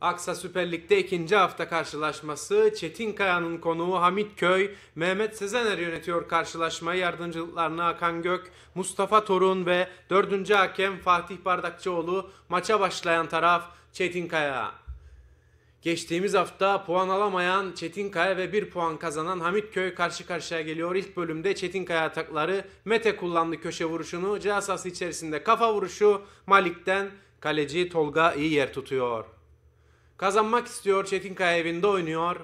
Aksa Süper Lig'de ikinci hafta karşılaşması Çetin Kaya'nın konuğu Hamit Köy, Mehmet Sezener yönetiyor Karşılaşma yardımcılıklarına Hakan Gök, Mustafa Torun ve dördüncü hakem Fatih Bardakçıoğlu maça başlayan taraf Çetin Kaya. Geçtiğimiz hafta puan alamayan Çetin Kaya ve bir puan kazanan Hamit Köy karşı karşıya geliyor. İlk bölümde Çetin Kaya atakları Mete kullandı köşe vuruşunu. Cihaz içerisinde kafa vuruşu Malik'ten kaleci Tolga iyi yer tutuyor. Kazanmak istiyor. Çetinkaya evinde oynuyor.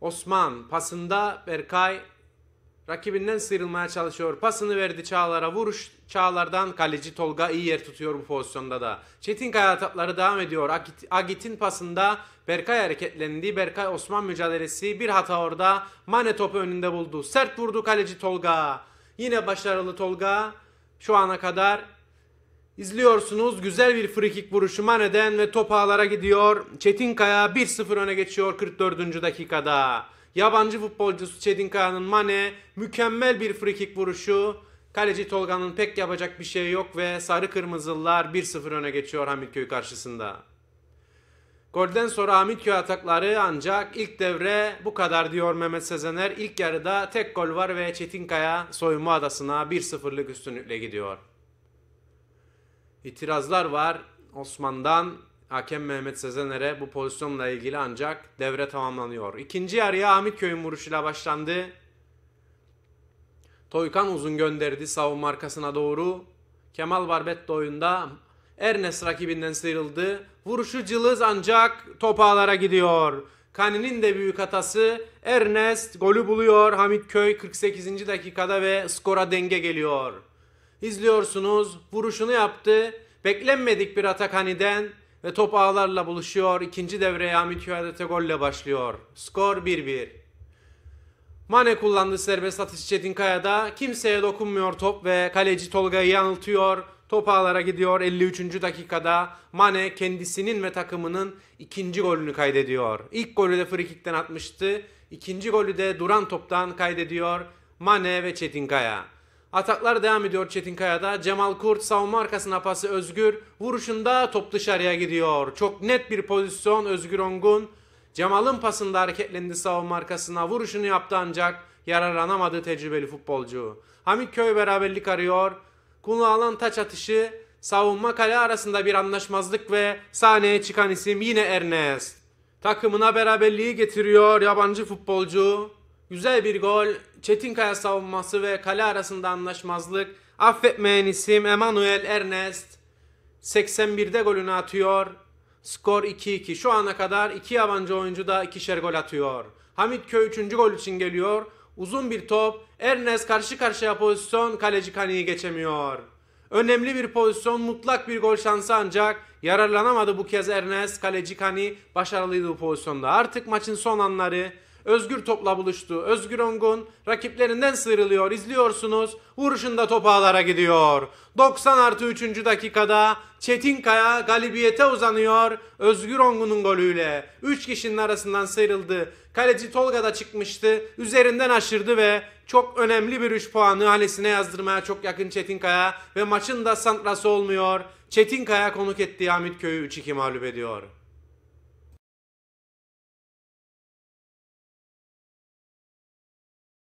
Osman pasında Berkay rakibinden sıyrılmaya çalışıyor. Pasını verdi Çağlar'a. Vuruş Çağlar'dan kaleci Tolga iyi yer tutuyor bu pozisyonda da. Çetinkaya atakları devam ediyor. Agit, Agit'in pasında Berkay hareketlendi. Berkay Osman mücadelesi bir hata orada. Mane topu önünde buldu. Sert vurdu kaleci Tolga. Yine başarılı Tolga. Şu ana kadar İzliyorsunuz güzel bir frikik vuruşu Mane'den ve top ağlara gidiyor. Çetin Kaya 1-0 öne geçiyor 44. dakikada. Yabancı futbolcusu Çetin Kaya'nın Mane mükemmel bir frikik vuruşu. Kaleci Tolga'nın pek yapacak bir şey yok ve sarı kırmızılar 1-0 öne geçiyor Hamitköy karşısında. Golden sonra Hamitköy atakları ancak ilk devre bu kadar diyor Mehmet Sezener. İlk yarıda tek gol var ve Çetinkaya soyunma adasına 1-0'lık üstünlükle gidiyor itirazlar var. Osman'dan Hakem Mehmet Sezener'e bu pozisyonla ilgili ancak devre tamamlanıyor. İkinci yarıya Köyün vuruşuyla başlandı. Toykan uzun gönderdi savunma arkasına doğru. Kemal Barbet oyunda. Ernest rakibinden sıyrıldı. Vuruşu cılız ancak top ağlara gidiyor. Kani'nin de büyük hatası Ernest golü buluyor Hamit Köy 48. dakikada ve skora denge geliyor. İzliyorsunuz vuruşunu yaptı. Beklenmedik bir atak Hani'den ve top ağlarla buluşuyor. İkinci devreye Amit Hüadet'e golle başlıyor. Skor 1-1. Mane kullandı serbest atış Kayada, Kimseye dokunmuyor top ve kaleci Tolga'yı yanıltıyor. Top ağlara gidiyor 53. dakikada. Mane kendisinin ve takımının ikinci golünü kaydediyor. İlk golü de frikikten atmıştı. İkinci golü de duran toptan kaydediyor Mane ve Çetinkaya. Ataklar devam ediyor Çetin Kaya'da. Cemal Kurt savunma arkasına pası Özgür. Vuruşunda top dışarıya gidiyor. Çok net bir pozisyon Özgür Ongun. Cemal'ın pasında hareketlendi savunma arkasına. Vuruşunu yaptı ancak yararlanamadı tecrübeli futbolcu. Hamit Köy beraberlik arıyor. alan taç atışı savunma kale arasında bir anlaşmazlık ve sahneye çıkan isim yine Ernest. Takımına beraberliği getiriyor yabancı futbolcu. Güzel bir gol, Çetin Kaya savunması ve kale arasında anlaşmazlık. Affetmeyen isim Emanuel Ernest 81'de golünü atıyor. Skor 2-2. Şu ana kadar iki yabancı oyuncu da ikişer gol atıyor. Hamit Köy 3. gol için geliyor. Uzun bir top. Ernest karşı karşıya pozisyon. Kaleci Kani'yi geçemiyor. Önemli bir pozisyon, mutlak bir gol şansı ancak yararlanamadı bu kez Ernest. Kaleci Kani başarılıydı bu pozisyonda. Artık maçın son anları. Özgür topla buluştu. Özgür Ongun rakiplerinden sıyrılıyor. İzliyorsunuz. Vuruşunda topu ağlara gidiyor. 90 artı 3. dakikada Çetin Kaya galibiyete uzanıyor. Özgür Ongun'un golüyle. 3 kişinin arasından sıyrıldı. Kaleci Tolga da çıkmıştı. Üzerinden aşırdı ve çok önemli bir 3 puanı halesine yazdırmaya çok yakın Çetin Kaya ve maçın da santrası olmuyor. Çetin Kaya konuk ettiği Hamit Köy'ü 3-2 mağlup ediyor.